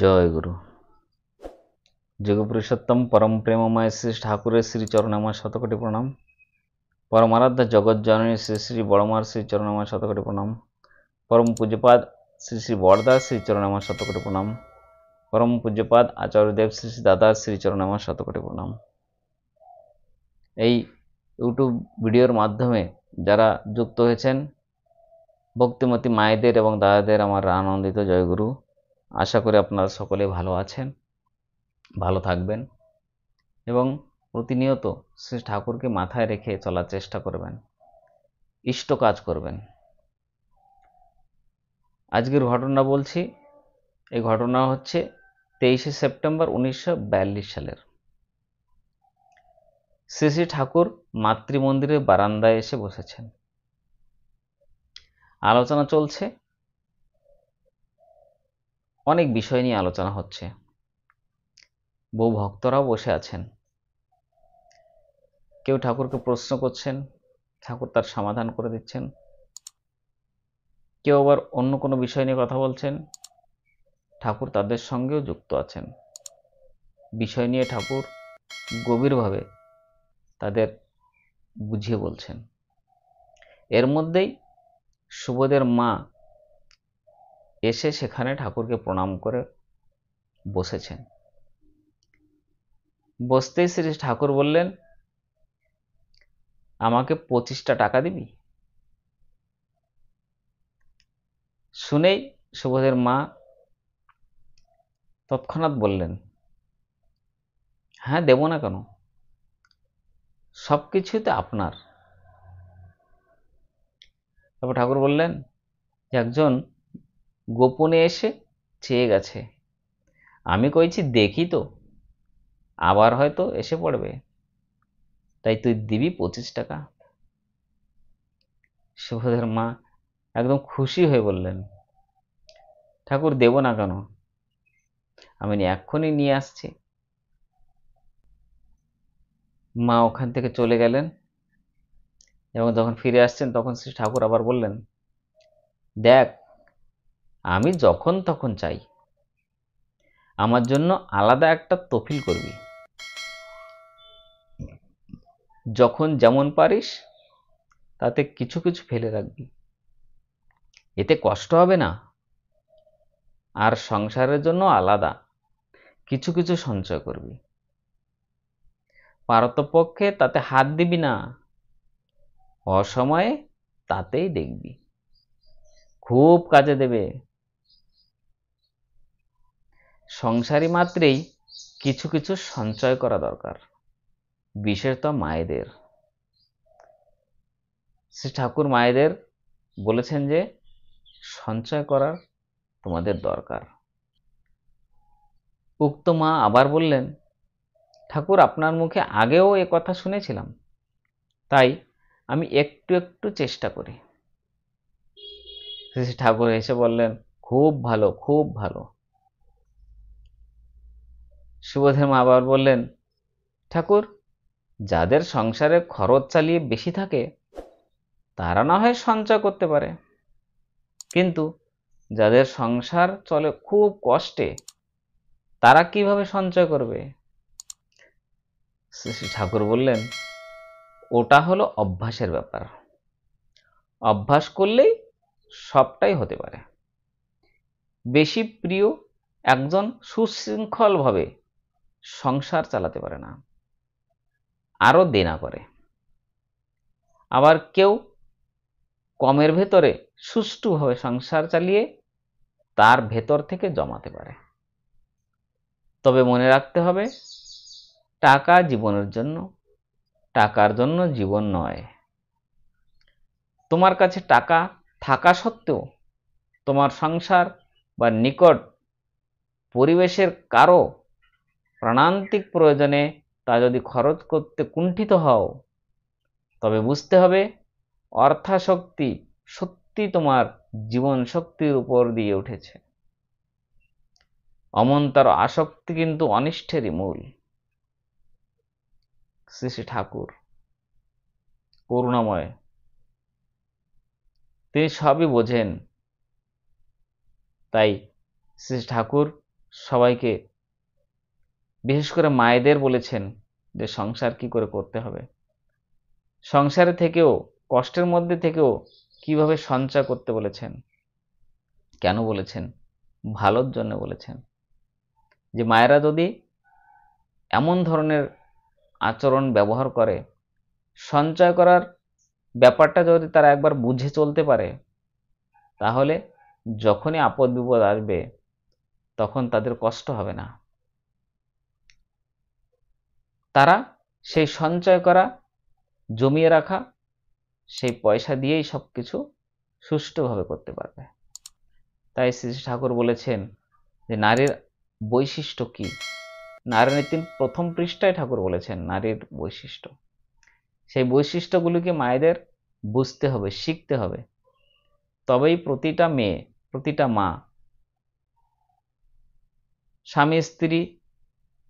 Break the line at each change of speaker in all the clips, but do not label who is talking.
জয়গুরু গুরু যোগপুরুষোত্তম পরম প্রেমময় শ্রী ঠাকুরের শ্রী চরণামার শতকটি প্রণাম পরম আরাধ্যা জগৎ জননী শ্রী শ্রী বড়মার শ্রী চরণামার শতকটি প্রণাম পরম পূজ্যপাদ শ্রী শ্রী বড়দা শ্রী চরণামার শতকটি প্রণাম পরম পূজ্যপাদ আচার্যদেব শ্রী শ্রী দাদা শ্রী চরণাময় শতকটি প্রণাম এই ইউটিউব ভিডিওর মাধ্যমে যারা যুক্ত হয়েছেন ভক্তিমতী মায়েদের এবং দাদাদের আমার আনন্দিত জয়গুরু আশা করি আপনারা সকলে ভালো আছেন ভালো থাকবেন এবং প্রতিনিয়ত শ্রী ঠাকুরকে মাথায় রেখে চলার চেষ্টা করবেন ইষ্ট কাজ করবেন আজকের ঘটনা বলছি এই ঘটনা হচ্ছে তেইশে সেপ্টেম্বর উনিশশো সালের শ্রী শ্রী ঠাকুর মাতৃমন্দিরের বারান্দায় এসে বসেছেন আলোচনা চলছে অনেক বিষয় নিয়ে আলোচনা হচ্ছে বহু ভক্তরাও বসে আছেন কেউ ঠাকুরকে প্রশ্ন করছেন ঠাকুর তার সমাধান করে দিচ্ছেন কেউ আবার অন্য কোনো বিষয় নিয়ে কথা বলছেন ঠাকুর তাদের সঙ্গেও যুক্ত আছেন বিষয় নিয়ে ঠাকুর গভীরভাবে তাদের বুঝিয়ে বলছেন এর মধ্যেই শুভদের মা এসে সেখানে ঠাকুরকে প্রণাম করে বসেছেন বসতেই শ্রী ঠাকুর বললেন আমাকে পঁচিশটা টাকা দিবি শুনেই সুবোধের মা তৎক্ষণাৎ বললেন হ্যাঁ দেব না কেন সব কিছুই তো আপনার তারপর ঠাকুর বললেন একজন গোপনে এসে চেয়ে গেছে আমি কইছি দেখি তো আবার হয়তো এসে পড়বে তাই তুই দিবি পঁচিশ টাকা শুভদের মা একদম খুশি হয়ে বললেন ঠাকুর দেব না কেন আমি এক্ষুনি নিয়ে আসছি মা ওখান থেকে চলে গেলেন এবং যখন ফিরে আসছেন তখন শ্রী ঠাকুর আবার বললেন দেখ আমি যখন তখন চাই আমার জন্য আলাদা একটা তফিল করবি যখন যেমন পারিস তাতে কিছু কিছু ফেলে রাখবি এতে কষ্ট হবে না আর সংসারের জন্য আলাদা কিছু কিছু সঞ্চয় করবি পারতপক্ষে তাতে হাত দিবি না অসময়ে তাতেই দেখবি খুব কাজে দেবে সংসারী মাত্রেই কিছু কিছু সঞ্চয় করা দরকার বিশেষত মায়েদের শ্রী ঠাকুর মায়েদের বলেছেন যে সঞ্চয় করার তোমাদের দরকার উক্ত মা আবার বললেন ঠাকুর আপনার মুখে আগেও এ কথা শুনেছিলাম তাই আমি একটু একটু চেষ্টা করি শ্রী ঠাকুর এসে বললেন খুব ভালো খুব ভালো সুবোধের মা আবার বললেন ঠাকুর যাদের সংসারে খরচ চালিয়ে বেশি থাকে তারা না হয় সঞ্চয় করতে পারে কিন্তু যাদের সংসার চলে খুব কষ্টে তারা কিভাবে সঞ্চয় করবে শ্রী ঠাকুর বললেন ওটা হলো অভ্যাসের ব্যাপার অভ্যাস করলেই সবটাই হতে পারে বেশি প্রিয় একজন সুশৃঙ্খলভাবে সংসার চালাতে পারে না আরও দেনা করে আবার কেউ কমের ভেতরে সুষ্ঠুভাবে সংসার চালিয়ে তার ভেতর থেকে জমাতে পারে তবে মনে রাখতে হবে টাকা জীবনের জন্য টাকার জন্য জীবন নয় তোমার কাছে টাকা থাকা সত্ত্বেও তোমার সংসার বা নিকট পরিবেশের কারো প্রাণান্তিক প্রয়োজনে তা যদি খরচ করতে কুণ্ঠিত হও তবে বুঝতে হবে অর্থাশক্তি সত্যি তোমার জীবন শক্তির উপর দিয়ে উঠেছে অমন তার আসক্তি কিন্তু অনিষ্টেরই মূল শ্রী শ্রী ঠাকুর করুণাময় তিনি সবই বোঝেন তাই শ্রী ঠাকুর সবাইকে বিশেষ করে মায়েদের বলেছেন যে সংসার কি করে করতে হবে সংসারে থেকেও কষ্টের মধ্যে থেকেও কিভাবে সঞ্চয় করতে বলেছেন কেন বলেছেন ভালোর জন্য বলেছেন যে মায়েরা যদি এমন ধরনের আচরণ ব্যবহার করে সঞ্চয় করার ব্যাপারটা যদি তারা একবার বুঝে চলতে পারে তাহলে যখনই আপদ বিপদ আসবে তখন তাদের কষ্ট হবে না তারা সেই সঞ্চয় করা জমিয়ে রাখা সেই পয়সা দিয়েই সব কিছু সুষ্ঠুভাবে করতে পারবে তাই শ্রী ঠাকুর বলেছেন যে নারীর বৈশিষ্ট্য কি নারী তিন প্রথম পৃষ্ঠায় ঠাকুর বলেছেন নারীর বৈশিষ্ট্য সেই বৈশিষ্ট্যগুলিকে মায়েদের বুঝতে হবে শিখতে হবে তবেই প্রতিটা মেয়ে প্রতিটা মা স্বামী স্ত্রী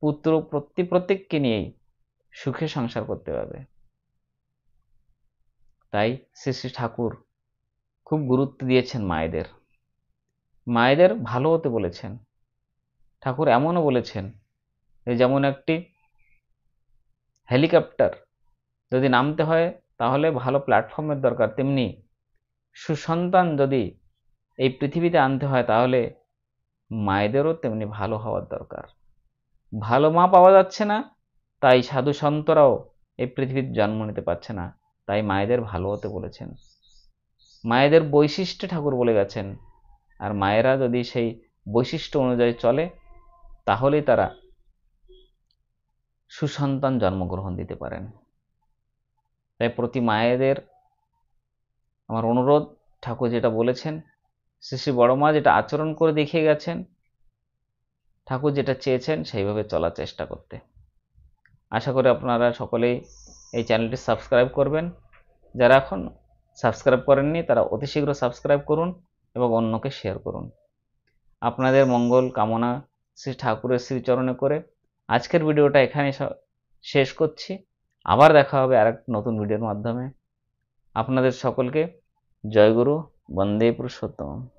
পুত্র প্রতি প্রত্যেককে নিয়েই সুখে সংসার করতে পারবে তাই শ্রী শ্রী ঠাকুর খুব গুরুত্ব দিয়েছেন মায়েদের মায়েদের ভালো হতে বলেছেন ঠাকুর এমনও বলেছেন যেমন একটি হেলিকপ্টার যদি নামতে হয় তাহলে ভালো প্ল্যাটফর্মের দরকার তেমনি সুসন্তান যদি এই পৃথিবীতে আনতে হয় তাহলে মায়েদেরও তেমনি ভালো হওয়ার দরকার ভালো মা পাওয়া যাচ্ছে না তাই সাধু সন্তরাও এই পৃথিবীর জন্ম নিতে পারছে না তাই মায়েদের ভালো হতে বলেছেন মায়েদের বৈশিষ্ট্য ঠাকুর বলে গেছেন আর মায়েরা যদি সেই বৈশিষ্ট্য অনুযায়ী চলে তাহলেই তারা সুসন্তান জন্মগ্রহণ দিতে পারেন তাই প্রতি মায়েদের আমার অনুরোধ ঠাকুর যেটা বলেছেন শ্রী বড় মা যেটা আচরণ করে দেখিয়ে গেছেন ঠাকুর যেটা চেয়েছেন সেইভাবে চলার চেষ্টা করতে আশা করি আপনারা সকলেই এই চ্যানেলটি সাবস্ক্রাইব করবেন যারা এখন সাবস্ক্রাইব করেননি তারা অতি শীঘ্র সাবস্ক্রাইব করুন এবং অন্যকে শেয়ার করুন আপনাদের মঙ্গল কামনা শ্রী ঠাকুরের শ্রীচরণে করে আজকের ভিডিওটা এখানে শেষ করছি আবার দেখা হবে আর নতুন ভিডিওর মাধ্যমে আপনাদের সকলকে জয়গুরু বন্দে পুরুষোত্তম